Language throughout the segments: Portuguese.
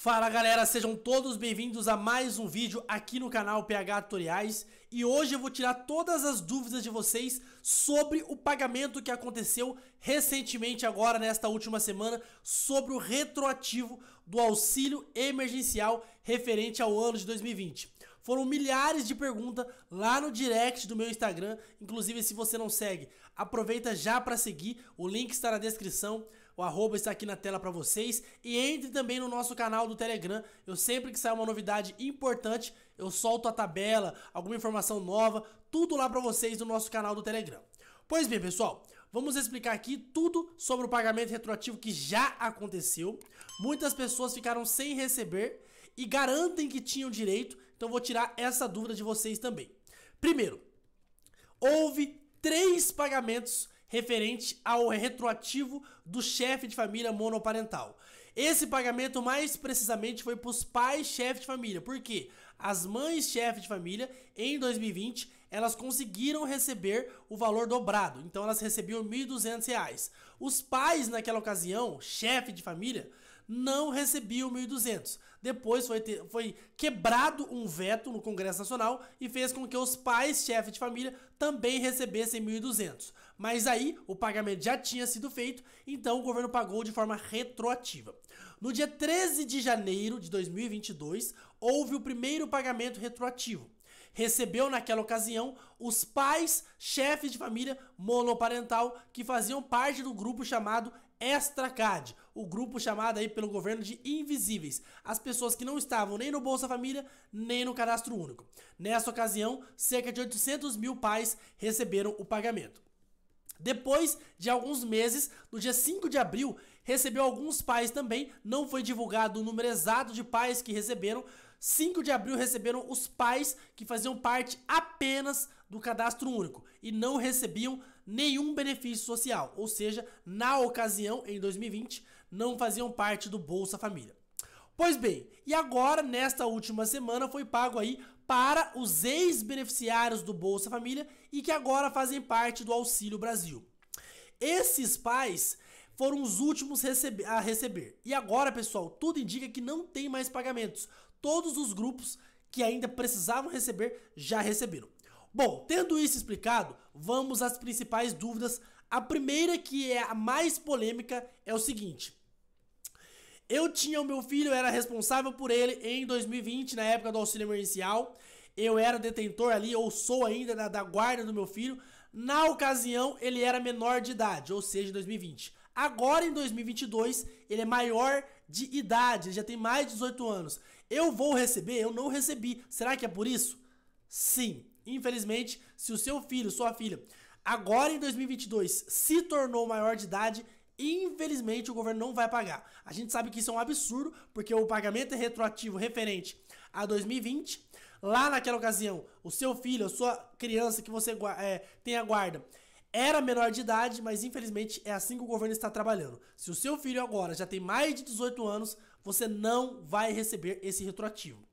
Fala galera, sejam todos bem-vindos a mais um vídeo aqui no canal PH Tutoriais e hoje eu vou tirar todas as dúvidas de vocês sobre o pagamento que aconteceu recentemente agora nesta última semana sobre o retroativo do auxílio emergencial referente ao ano de 2020. Foram milhares de perguntas lá no direct do meu Instagram, inclusive se você não segue, aproveita já para seguir, o link está na descrição o arroba está aqui na tela para vocês. E entre também no nosso canal do Telegram. Eu sempre que sair uma novidade importante, eu solto a tabela, alguma informação nova, tudo lá para vocês no nosso canal do Telegram. Pois bem, pessoal, vamos explicar aqui tudo sobre o pagamento retroativo que já aconteceu. Muitas pessoas ficaram sem receber e garantem que tinham direito, então vou tirar essa dúvida de vocês também. Primeiro, houve três pagamentos referente ao retroativo do chefe de família monoparental. Esse pagamento mais precisamente foi para os pais chefe de família, porque as mães chefe de família em 2020 elas conseguiram receber o valor dobrado, então elas recebiam R$ 1.200. Os pais naquela ocasião chefe de família não recebia o 1.200. Depois foi, ter, foi quebrado um veto no Congresso Nacional e fez com que os pais chefes de família também recebessem 1.200. Mas aí o pagamento já tinha sido feito, então o governo pagou de forma retroativa. No dia 13 de janeiro de 2022, houve o primeiro pagamento retroativo. Recebeu naquela ocasião os pais, chefes de família monoparental que faziam parte do grupo chamado Extracad, o grupo chamado aí pelo governo de invisíveis, as pessoas que não estavam nem no Bolsa Família, nem no Cadastro Único. Nessa ocasião, cerca de 800 mil pais receberam o pagamento. Depois de alguns meses, no dia 5 de abril, recebeu alguns pais também. Não foi divulgado o número exato de pais que receberam. 5 de abril receberam os pais que faziam parte apenas do cadastro único e não recebiam nenhum benefício social. Ou seja, na ocasião, em 2020, não faziam parte do Bolsa Família. Pois bem, e agora, nesta última semana, foi pago aí para os ex-beneficiários do Bolsa Família e que agora fazem parte do Auxílio Brasil. Esses pais foram os últimos recebe a receber. E agora, pessoal, tudo indica que não tem mais pagamentos. Todos os grupos que ainda precisavam receber já receberam. Bom, tendo isso explicado, vamos às principais dúvidas. A primeira, que é a mais polêmica, é o seguinte: eu tinha o meu filho, era responsável por ele em 2020, na época do auxílio emergencial. Eu era detentor ali, ou sou ainda da, da guarda do meu filho. Na ocasião, ele era menor de idade, ou seja, em 2020. Agora, em 2022, ele é maior de idade, ele já tem mais de 18 anos. Eu vou receber? Eu não recebi. Será que é por isso? Sim. Infelizmente, se o seu filho, sua filha, agora em 2022 se tornou maior de idade, Infelizmente, o governo não vai pagar. A gente sabe que isso é um absurdo, porque o pagamento é retroativo referente a 2020. Lá naquela ocasião, o seu filho, a sua criança que você é, tem a guarda, era menor de idade, mas infelizmente é assim que o governo está trabalhando. Se o seu filho agora já tem mais de 18 anos, você não vai receber esse retroativo.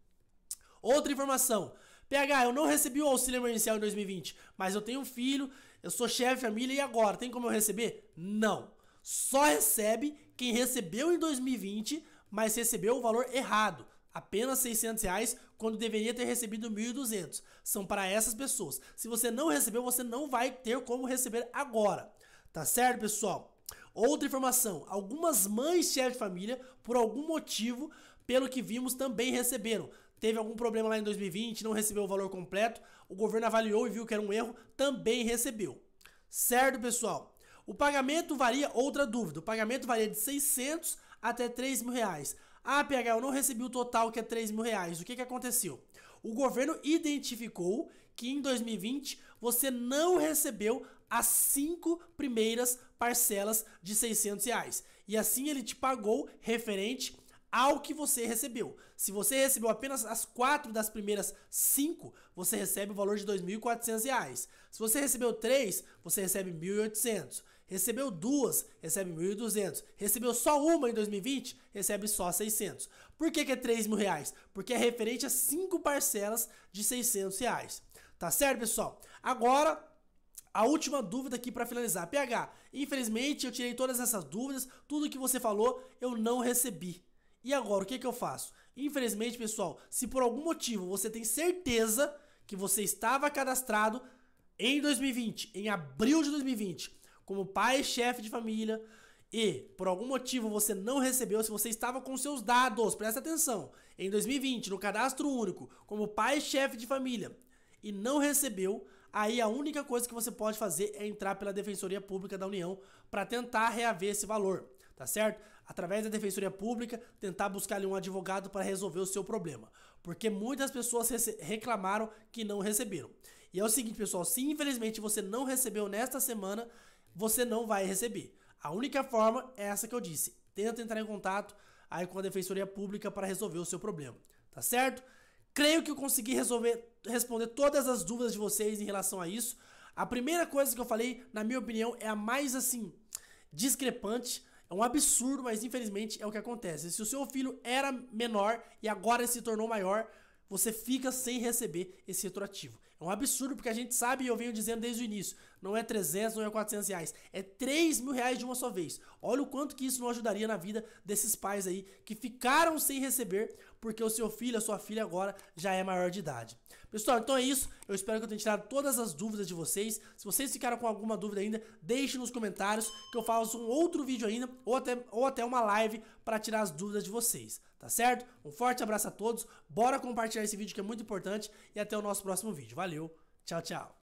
Outra informação. PH, eu não recebi o auxílio emergencial em 2020, mas eu tenho um filho, eu sou chefe de família e agora, tem como eu receber? Não. Só recebe quem recebeu em 2020, mas recebeu o valor errado. Apenas 600 reais quando deveria ter recebido 1.200. São para essas pessoas. Se você não recebeu, você não vai ter como receber agora. Tá certo, pessoal? Outra informação: algumas mães chefes de família, por algum motivo, pelo que vimos, também receberam. Teve algum problema lá em 2020, não recebeu o valor completo, o governo avaliou e viu que era um erro, também recebeu. Certo, pessoal? O pagamento varia, outra dúvida, o pagamento varia de 600 até 3 mil reais. Ah, PH, eu não recebi o total que é 3 mil reais. O que, que aconteceu? O governo identificou que em 2020 você não recebeu as cinco primeiras parcelas de 600 reais. E assim ele te pagou referente ao que você recebeu. Se você recebeu apenas as quatro das primeiras cinco, você recebe o valor de R$ 2.400. Se você recebeu três, você recebe R$ 1.800. Recebeu duas, recebe 1.200. Recebeu só uma em 2020, recebe só 600. Por que, que é 3 mil reais? Porque é referente a cinco parcelas de 600 reais. Tá certo, pessoal? Agora, a última dúvida aqui para finalizar. PH, infelizmente eu tirei todas essas dúvidas, tudo que você falou eu não recebi. E agora, o que, que eu faço? Infelizmente, pessoal, se por algum motivo você tem certeza que você estava cadastrado em 2020, em abril de 2020, como pai e chefe de família e por algum motivo você não recebeu, se você estava com seus dados, presta atenção, em 2020 no cadastro único, como pai e chefe de família e não recebeu, aí a única coisa que você pode fazer é entrar pela Defensoria Pública da União para tentar reaver esse valor, tá certo? Através da Defensoria Pública, tentar buscar ali um advogado para resolver o seu problema, porque muitas pessoas reclamaram que não receberam. E é o seguinte, pessoal, se infelizmente você não recebeu nesta semana, você não vai receber. A única forma é essa que eu disse. Tenta entrar em contato aí com a Defensoria Pública para resolver o seu problema, tá certo? Creio que eu consegui resolver, responder todas as dúvidas de vocês em relação a isso. A primeira coisa que eu falei, na minha opinião, é a mais assim discrepante. É um absurdo, mas infelizmente é o que acontece. Se o seu filho era menor e agora se tornou maior, você fica sem receber esse retroativo. É um absurdo, porque a gente sabe, e eu venho dizendo desde o início, não é 300, não é 400 reais, é 3 mil reais de uma só vez. Olha o quanto que isso não ajudaria na vida desses pais aí, que ficaram sem receber, porque o seu filho, a sua filha agora, já é maior de idade. Pessoal, então é isso, eu espero que eu tenha tirado todas as dúvidas de vocês. Se vocês ficaram com alguma dúvida ainda, deixe nos comentários, que eu faço um outro vídeo ainda, ou até, ou até uma live, para tirar as dúvidas de vocês, tá certo? Um forte abraço a todos, bora compartilhar esse vídeo que é muito importante, e até o nosso próximo vídeo. Valeu! Valeu, tchau, tchau.